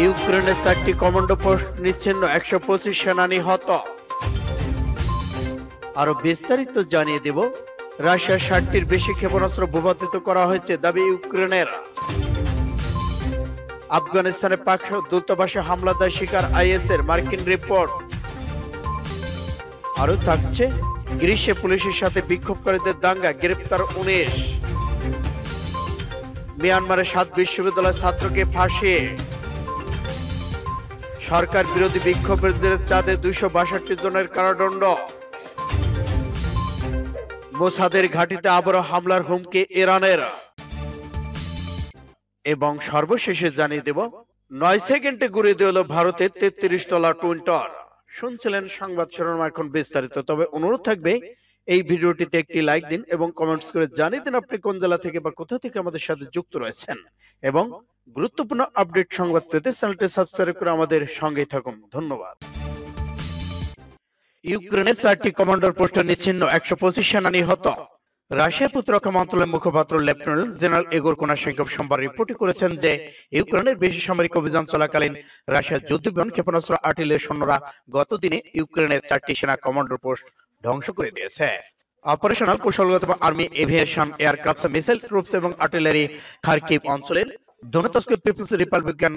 ইউক্রেনের চারটি commando post নিচ্ছিন্ন একশো পঁচিশ সেনা নিহত আরো বিস্তারিত জানিয়ে দেব রাশিয়ার ষাটটির বেশি ক্ষেপণাস্ত্র ভূপাতিত করা হয়েছে দাবি ইউক্রেনের আফগানিস্তানে পাক দূতাবাসে হামলা দেয় শিকার আইএস এর মার্কিন রিপোর্ট আরো থাকছে গ্রীষ্মে পুলিশের সাথে বিক্ষোভকারীদের দাঙ্গা গ্রেপ্তার উনিশ মিয়ানমারের সাত বিশ্ববিদ্যালয়ের ছাত্রকে ফাঁসিয়ে সরকার বিরোধী বিক্ষোভের চাঁদে দুইশো বাষট্টি জনের কারাদণ্ড মোসাদের ঘাটিতে আবারও হামলার হুমকি ইরানের এবং সর্বশেষে জানিয়ে দেব নয় সেকেন্ডে ঘুরে দিল ভারতে তেত্রিশ তলা টুইন শুনছিলেন সংবাদ শিরোনাম এখন বিস্তারিত তবে অনুরোধ থাকবে এই ভিডিওটিতে একটি লাইক দিন এবং কমেন্টস করে জানিয়ে দিন আপনি কোন জেলা থেকে বা কোথা থেকে আমাদের সাথে যুক্ত রয়েছেন এবং গুরুত্বপূর্ণ আপডেট সংবাদ পেতে চ্যানেলটি সাবস্ক্রাইব করে আমাদের সঙ্গেই থাকুন ধন্যবাদ ইউক্রেনের চারটি কমান্ডার পোস্ট নিচ্ছিন্ন একশো পঁচিশ সেনা নিহত রাশিয়ার প্রতিরক্ষা মন্ত্রণালয়ের মুখপাত্র লেফটেন্যান্ট জেনারেল এগোর কোনাশেঙ্কভ সোমবার রিপোর্টে করেছেন যে ইউক্রেনের বেশি সামরিক অভিযান চলাকালীন রাশিয়ার যুদ্ধবিমান ক্ষেপণাস্ত্র আর্টিলের সৈন্যরা গত দিনে ইউক্রেনের চারটি সেনা কমান্ডার পোস্ট ধ্বংস করে দিয়েছে অপারেশনাল কৌশলগত army aviation aircraft missile troops এবং আর্টিলারি খার্কিভ অঞ্চলের ধনতস্ক পিপলস রিপাবলিকান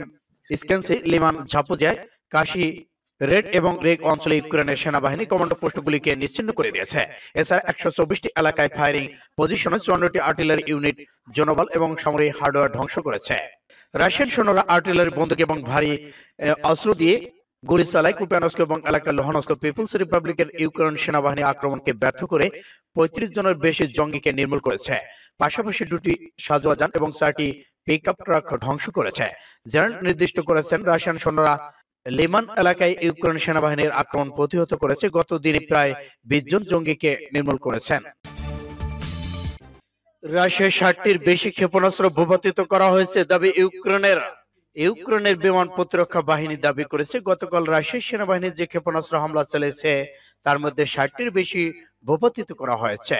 স্কেন্সি লিমান ঝাপুজিয়ায় কাশি রেড এবং রেগ অঞ্চলে ইউক্রেনের সেনাবাহিনী কমান্ডো পোস্টগুলিকে নিশ্চিন্ন করে দিয়েছে এছাড়া একশো চব্বিশটি এলাকায় ফায়ারিং পজিশনে চুয়ান্নটি আর্টিলারি ইউনিট জনবল এবং সামরিক হার্ডওয়্যার ধ্বংস করেছে রাশিয়ান সৈন্যরা আর্টিলারি বন্দুক এবং ভারী অস্ত্র দিয়ে গুলি চালায় কুপিয়ানস্ক এবং এলাকার লোহানস্ক পিপলস রিপাবলিকের ইউক্রেন সেনাবাহিনী আক্রমণকে ব্যর্থ করে পঁয়ত্রিশ জনের বেশি জঙ্গিকে নির্মূল করেছে পাশাপাশি দুটি সাজোয়া এবং চারটি পিকআপ ট্রাক ধ্বংস করেছে জেনারেল নির্দিষ্ট করেছেন রাশিয়ান সৈন্যরা লেমান এলাকায় ইউক্রেন সেনাবাহিনীর আক্রমণ প্রতিহত করেছে গত দিনে প্রায় বিশ জন জঙ্গিকে নির্মূল করেছেন রাশিয়ার ষাটটির বেশি ক্ষেপণাস্ত্র ভূপাতিত করা হয়েছে দাবি ইউক্রেনের ইউক্রেনের বিমান প্রতিরক্ষা বাহিনী দাবি করেছে গতকাল রাশিয়ার সেনাবাহিনীর যে ক্ষেপণাস্ত্র হামলা চলেছে তার মধ্যে ষাটটির বেশি ভূপাতিত করা হয়েছে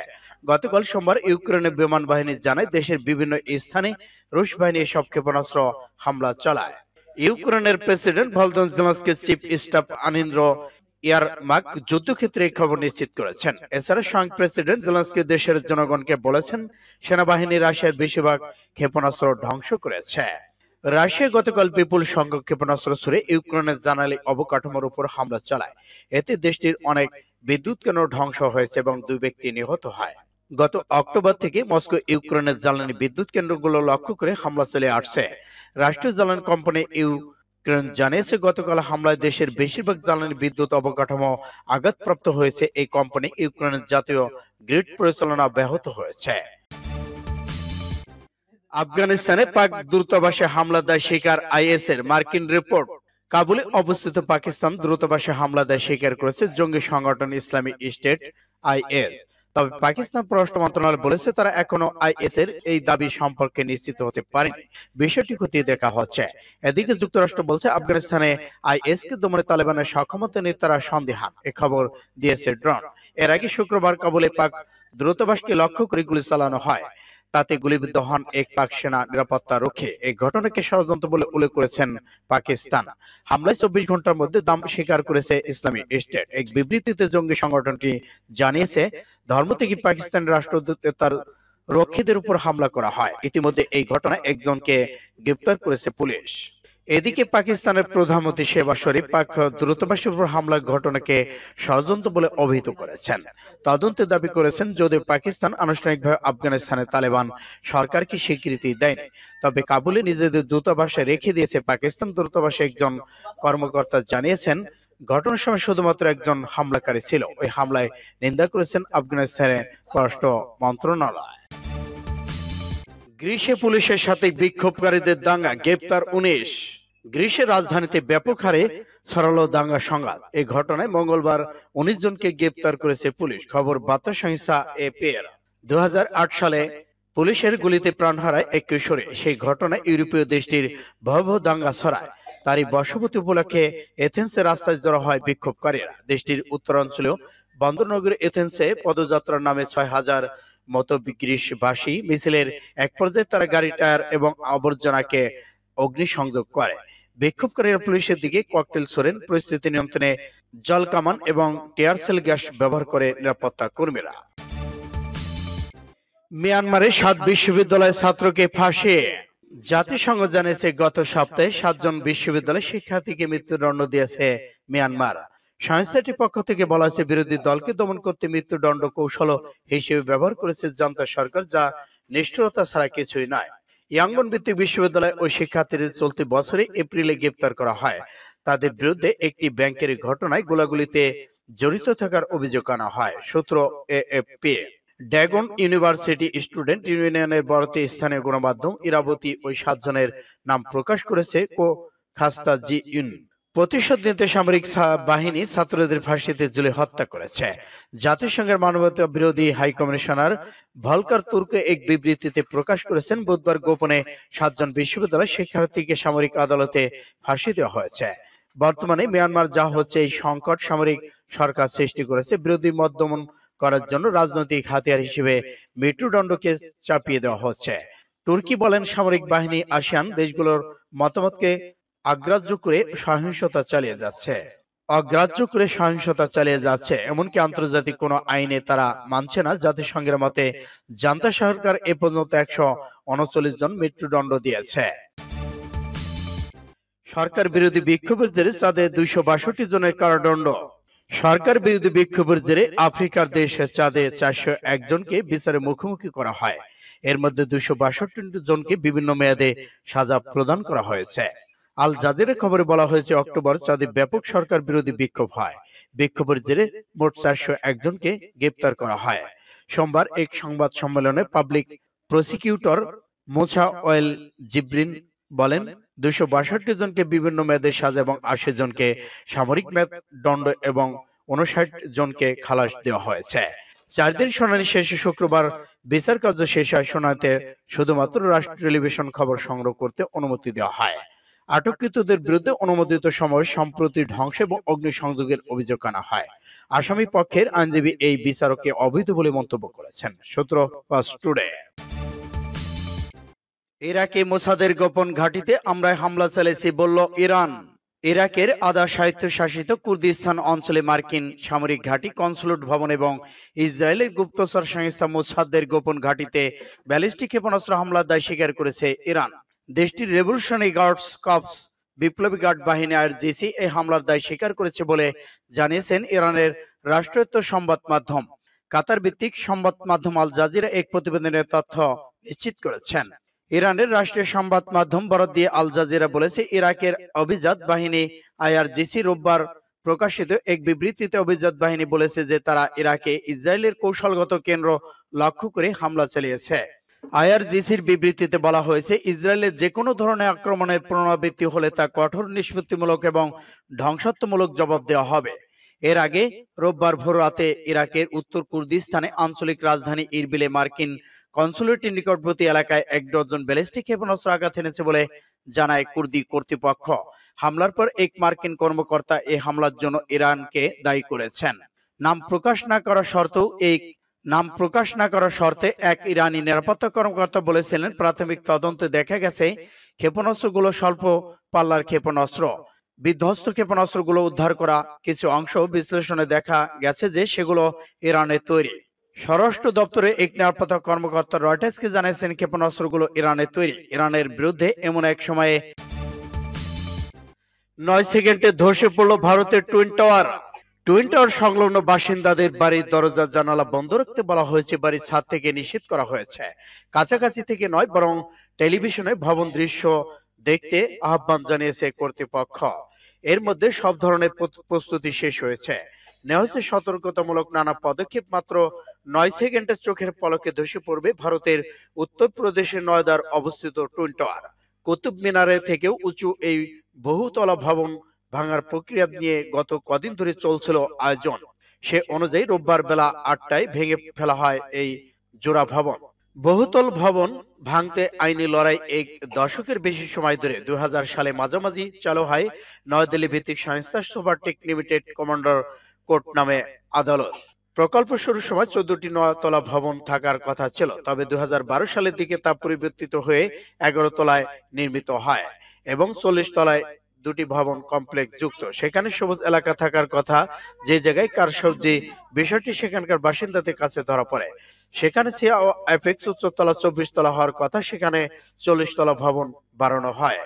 গতকাল সোমবার ইউক্রেনের বিমান বাহিনী জানায় দেশের বিভিন্ন স্থানে রুশ বাহিনী এসব ক্ষেপণাস্ত্র হামলা চালায় ইউক্রেনের প্রেসিডেন্ট ভলদন জেলাসকে চিফ স্টাফ আনিন্দ্র যুদ্ধক্ষেত্রে খবর নিশ্চিত করেছেন এছাড়া প্রেসিডেন্ট দেশের জনগণকে বলেছেন সেনাবাহিনী রাশিয়ার বেশিরভাগ ক্ষেপণাস্ত্র ধ্বংস করেছে রাশিয়া গতকাল বিপুল সংখ্যক ক্ষেপণাস্ত্র ছুড়ে ইউক্রেনের জানালি অবকাঠামোর উপর হামলা চালায় এতে দেশটির অনেক বিদ্যুৎ কেন ধ্বংস হয়েছে এবং দুই ব্যক্তি নিহত হয় গত অক্টোবর থেকে মস্কো ইউক্রেনের জ্বালানি বিদ্যুৎ কেন্দ্রগুলো লক্ষ্য করে হামলা চলে আসছে রাষ্ট্রীয় জ্বালানি কোম্পানি ইউক্রেন জানিয়েছে গতকাল হামলায় দেশের বেশিরভাগ জ্বালানি বিদ্যুৎ অবকাঠামো আঘাতপ্রাপ্ত হয়েছে এই কোম্পানি ইউক্রেনের জাতীয় গ্রিড পরিচালনা ব্যাহত হয়েছে আফগানিস্তানে পাক দূতাবাসে হামলা দেয় শিকার আইএস এর মার্কিন রিপোর্ট কাবুলে অবস্থিত পাকিস্তান দ্রুতবাসে হামলা দেয় স্বীকার করেছে জঙ্গি সংগঠন ইসলামী স্টেট আইএস তবে পাকিস্তান পররাষ্ট্র মন্ত্রণালয় বলেছে তারা এখনো আইএস এর এই দাবি সম্পর্কে নিশ্চিত হতে পারেনি বিষয়টি খতিয়ে দেখা হচ্ছে এদিকে যুক্তরাষ্ট্র বলছে আফগানিস্তানে আইএস কে দমনে তালেবানের সক্ষমতা নিয়ে তারা সন্দেহান এ খবর দিয়েছে ড্রোন এর আগে শুক্রবার কাবুলে পাক দ্রুতবাসকে লক্ষ্য করে গুলি চালানো হয় তাতে গুলিবিদ্ধ হন এক পাক সেনা নিরাপত্তা রক্ষে এই ঘটনাকে ষড়যন্ত্র বলে উল্লেখ করেছেন পাকিস্তান হামলায় চব্বিশ ঘন্টার মধ্যে দাম স্বীকার করেছে ইসলামী স্টেট এক বিবৃতিতে জঙ্গি সংগঠনটি জানিয়েছে ধর্ম থেকে পাকিস্তানের রাষ্ট্রদূত তার রক্ষীদের উপর হামলা করা হয় ইতিমধ্যে এই ঘটনায় একজনকে গ্রেপ্তার করেছে পুলিশ এদিকে পাকিস্তানের প্রধানমন্ত্রী শেবা শরীফ পাক দ্রুতবাসীর উপর হামলার ঘটনাকে ষড়যন্ত্র বলে অভিহিত করেছেন তদন্তে দাবি করেছেন যদিও পাকিস্তান আনুষ্ঠানিকভাবে আফগানিস্তানের তালেবান সরকারকে স্বীকৃতি দেয়নি তবে কাবুলে নিজেদের দূতাবাসে রেখে দিয়েছে পাকিস্তান দূতাবাসে একজন কর্মকর্তা জানিয়েছেন ঘটনার সময় শুধুমাত্র একজন হামলাকারী ছিল ওই হামলায় নিন্দা করেছেন আফগানিস্তানের পররাষ্ট্র মন্ত্রণালয় গ্রীষে পুলিশের সাথে বিক্ষোভকারীদের দাঙ্গা গ্রেপ্তার উনিশ গ্রীষে রাজধানীতে ব্যাপক হারে ছড়ালো দাঙ্গা সংঘাত এই ঘটনায় মঙ্গলবার উনিশ জনকে গ্রেপ্তার করেছে পুলিশ খবর বার্তা সংস্থা এ পেয়ার দু সালে পুলিশের গুলিতে প্রাণ হারায় এক কিশোরে সেই ঘটনায় ইউরোপীয় দেশটির ভয়াবহ দাঙ্গা ছড়ায় তারই বসবতী উপলক্ষে এথেন্সের রাস্তায় জড়ো হয় বিক্ষোভকারীরা দেশটির উত্তরাঞ্চলেও বন্দরনগরী এথেন্সে পদযাত্রার নামে ছয় হাজার মতো বিগ্রিসবাসী মিছিলের এক পর্যায়ে তারা গাড়িটার এবং আবর্জনাকে অগ্নিসংযোগ করে বিক্ষোভকারীরা পুলিশের দিকে ককটেল ছোড়েন পরিস্থিতি নিয়ন্ত্রণে জল কামান এবং টিয়ারসেল গ্যাস ব্যবহার করে নিরাপত্তা কর্মীরা মিয়ানমারে সাত বিশ্ববিদ্যালয়ের ছাত্রকে ফাঁসে জাতিসংঘ জানিয়েছে গত সপ্তাহে সাতজন বিশ্ববিদ্যালয়ের শিক্ষার্থীকে মৃত্যুদণ্ড দিয়েছে মিয়ানমার সংস্থাটির পক্ষ থেকে বলা হয়েছে বিরোধী দলকে দমন করতে মৃত্যুদণ্ড কৌশল হিসেবে ব্যবহার করেছে জনতা সরকার যা নিষ্ঠুরতা ছাড়া কিছুই নয় ইয়াঙ্গন ভিত্তিক বিশ্ববিদ্যালয় ওই শিক্ষার্থীদের চলতি বছরে এপ্রিলে গ্রেপ্তার করা হয় তাদের বিরুদ্ধে একটি ব্যাংকের ঘটনায় গোলাগুলিতে জড়িত থাকার অভিযোগ আনা হয় সূত্র এএফপি ড্যাগন ইউনিভার্সিটি স্টুডেন্ট ইউনিয়নের বরাতে স্থানীয় গণমাধ্যম ইরাবতী ওই সাতজনের নাম প্রকাশ করেছে কো খাস্তা জি ইউনিয়ন প্রতিশোধ নিতে সামরিক বাহিনী ছাত্রদের ফাঁসিতে জুলে হত্যা করেছে জাতিসংঘের মানবতা বিরোধী হাই কমিশনার ভলকার তুর্কে এক বিবৃতিতে প্রকাশ করেছেন বুধবার গোপনে সাতজন বিশ্ববিদ্যালয় শিক্ষার্থীকে সামরিক আদালতে ফাঁসি দেওয়া হয়েছে বর্তমানে মিয়ানমার যা হচ্ছে এই সংকট সামরিক সরকার সৃষ্টি করেছে বিরোধী মত করার জন্য রাজনৈতিক হাতিয়ার হিসেবে মৃত্যুদণ্ডকে চাপিয়ে দেওয়া হচ্ছে তুর্কি বলেন সামরিক বাহিনী আসিয়ান দেশগুলোর মতামতকে অগ্রাহ্য করে সহিংসতা চালিয়ে যাচ্ছে অগ্রাহ্য করে সহিংসতা চালিয়ে যাচ্ছে এমনকি আন্তর্জাতিক কোনো আইনে তারা মানছে না জাতিসংঘের মতে জান্তা সরকার এ পর্যন্ত একশো উনচল্লিশ জন মৃত্যুদণ্ড দিয়েছে সরকার বিরোধী বিক্ষোভের জেরে চাঁদে দুইশো বাষট্টি জনের কারাদণ্ড সরকার বিরোধী বিক্ষোভের জেরে আফ্রিকার দেশ চাঁদে চারশো একজনকে বিচারে মুখোমুখি করা হয় এর মধ্যে দুইশো বাষট্টি জনকে বিভিন্ন মেয়াদে সাজা প্রদান করা হয়েছে আল জাজিরা খবরে বলা হয়েছে অক্টোবর চাঁদে ব্যাপক সরকার বিরোধী বিক্ষোভ হয় বিক্ষোভের জেরে মোট চারশো একজনকে গ্রেপ্তার করা হয় সোমবার এক সংবাদ সম্মেলনে পাবলিক প্রসিকিউটর মোছা ওয়েল জিব্রিন বলেন দুশো বাষট্টি জনকে বিভিন্ন মেয়াদের সাজা এবং আশি জনকে সামরিক মেয়াদ দণ্ড এবং উনষাট জনকে খালাস দেওয়া হয়েছে চার দিন শুনানি শেষে শুক্রবার বিচার কার্য শেষ হয় শুনানিতে শুধুমাত্র রাষ্ট্র টেলিভিশন খবর সংগ্রহ করতে অনুমতি দেওয়া হয় আটককৃতদের বিরুদ্ধে অনুমোদিত সময় সম্প্রতি ধ্বংস এবং অগ্নিসংযোগের অভিযোগ আনা হয় আসামি পক্ষের আইনজীবী এই বিচারককে অবৈধ বলে মন্তব্য করেছেন সূত্র টুডে ইরাকে মোসাদের গোপন ঘাঁটিতে আমরা হামলা চালিয়েছি বলল ইরান ইরাকের আদা স্বায়ত্তশাসিত কুর্দিস্তান অঞ্চলে মার্কিন সামরিক ঘাঁটি কনসুলেট ভবন এবং ইসরায়েলের গুপ্তচর সংস্থা মোসাদের গোপন ঘাঁটিতে ব্যালিস্টিক ক্ষেপণাস্ত্র হামলার দায় স্বীকার করেছে ইরান দেশটির রেভলিউশনারি গার্ডস কপস বিপ্লবী গার্ড বাহিনী আর আইআরজিসি এই হামলার দায় স্বীকার করেছে বলে জানিয়েছেন ইরানের রাষ্ট্রায়ত্ত সংবাদ মাধ্যম কাতার ভিত্তিক সংবাদ মাধ্যম আল জাজিরা এক প্রতিবেদনে তথ্য নিশ্চিত করেছেন ইরানের রাষ্ট্রীয় সংবাদ মাধ্যম বরাদ দিয়ে আল জাজিরা বলেছে ইরাকের অভিজাত বাহিনী আইআরজিসি রোববার প্রকাশিত এক বিবৃতিতে অভিজাত বাহিনী বলেছে যে তারা ইরাকে ইসরায়েলের কৌশলগত কেন্দ্র লক্ষ্য করে হামলা চালিয়েছে আইআরজিসির বিবৃতিতে বলা হয়েছে ইসরায়েলের যে কোনো ধরনের আক্রমণের পুনরাবৃত্তি হলে তা কঠোর নিষ্পত্তিমূলক এবং ধ্বংসাত্মমূলক জবাব দেওয়া হবে এর আগে রোববার ভোর রাতে ইরাকের উত্তর কুর্দিস্তানে আঞ্চলিক রাজধানী ইরবিলে মার্কিন কনসুলেটের নিকটবর্তী এলাকায় এক ডজন ব্যালিস্টিক ক্ষেপণাস্ত্র আঘাত এনেছে বলে জানায় কুর্দি কর্তৃপক্ষ হামলার পর এক মার্কিন কর্মকর্তা এই হামলার জন্য ইরানকে দায়ী করেছেন নাম প্রকাশ না করা শর্তেও এই নাম প্রকাশ না করার শর্তে এক ইরানি নিরাপত্তা কর্মকর্তা বলেছিলেন প্রাথমিক তদন্তে দেখা গেছে ক্ষেপণাস্ত্রগুলো স্বল্প পাল্লার ক্ষেপণাস্ত্র বিধ্বস্ত ক্ষেপণাস্ত্রগুলো উদ্ধার করা কিছু অংশ বিশ্লেষণে দেখা গেছে যে সেগুলো ইরানের তৈরি স্বরাষ্ট্র দপ্তরে এক নিরাপত্তা কর্মকর্তা রয়টার্সকে জানিয়েছেন ক্ষেপণাস্ত্রগুলো ইরানের তৈরি ইরানের বিরুদ্ধে এমন এক সময়ে নয় সেকেন্ডে ধসে পড়ল ভারতের টুইন টাওয়ার টুইন টাওয়ার সংলগ্ন বাসিন্দাদের বাড়ির দরজা জানালা বন্ধ রাখতে বলা হয়েছে বাড়ির ছাদ থেকে নিষেধ করা হয়েছে কাছাকাছি থেকে নয় বরং টেলিভিশনে ভবন দৃশ্য দেখতে আহ্বান জানিয়েছে কর্তৃপক্ষ এর মধ্যে সব ধরনের প্রস্তুতি শেষ হয়েছে নেওয়া সতর্কতামূলক নানা পদক্ষেপ মাত্র নয় সেকেন্ডের চোখের পলকে ধসে পড়বে ভারতের উত্তরপ্রদেশের নয়দার অবস্থিত টুইন টাওয়ার কুতুব মিনারে থেকেও উঁচু এই বহুতলা ভবন ভাঙার প্রক্রিয়া নিয়ে গত কদিন ধরে চলছিল আয়োজন সে অনুযায়ী রোববার বেলা আটটায় ভেঙে ফেলা হয় এই জোড়া ভবন বহুতল ভবন ভাঙতে আইনি লড়াই এক দশকের বেশি সময় ধরে দুই সালে মাঝামাঝি চালু হয় নয়াদিল্লি ভিত্তিক সংস্থা সুপারটেক লিমিটেড কমান্ডার কোর্ট নামে আদালত প্রকল্প শুরুর সময় চোদ্দটি নয়াতলা ভবন থাকার কথা ছিল তবে দুই সালের দিকে তা পরিবর্তিত হয়ে এগারো তলায় নির্মিত হয় এবং চল্লিশ তলায় দুটি ভবন কমপ্লেক্স যুক্ত সেখানে সবুজ এলাকা থাকার কথা যে জায়গায় কার সবজি বিষয়টি সেখানকার বাসিন্দাদের কাছে ধরা পড়ে সেখানে এফেক্স উচ্চতলা চব্বিশ তলা হওয়ার কথা সেখানে চল্লিশ তলা ভবন বাড়ানো হয়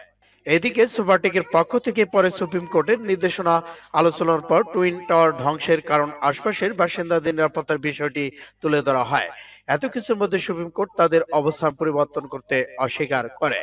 এদিকে সুপারটেকের পক্ষ থেকে পরে সুপ্রিম কোর্টের নির্দেশনা আলোচনার পর টুইন টাওয়ার ধ্বংসের কারণ আশপাশের বাসিন্দাদের নিরাপত্তার বিষয়টি তুলে ধরা হয় এত কিছুর মধ্যে সুপ্রিম কোর্ট তাদের অবস্থান পরিবর্তন করতে অস্বীকার করে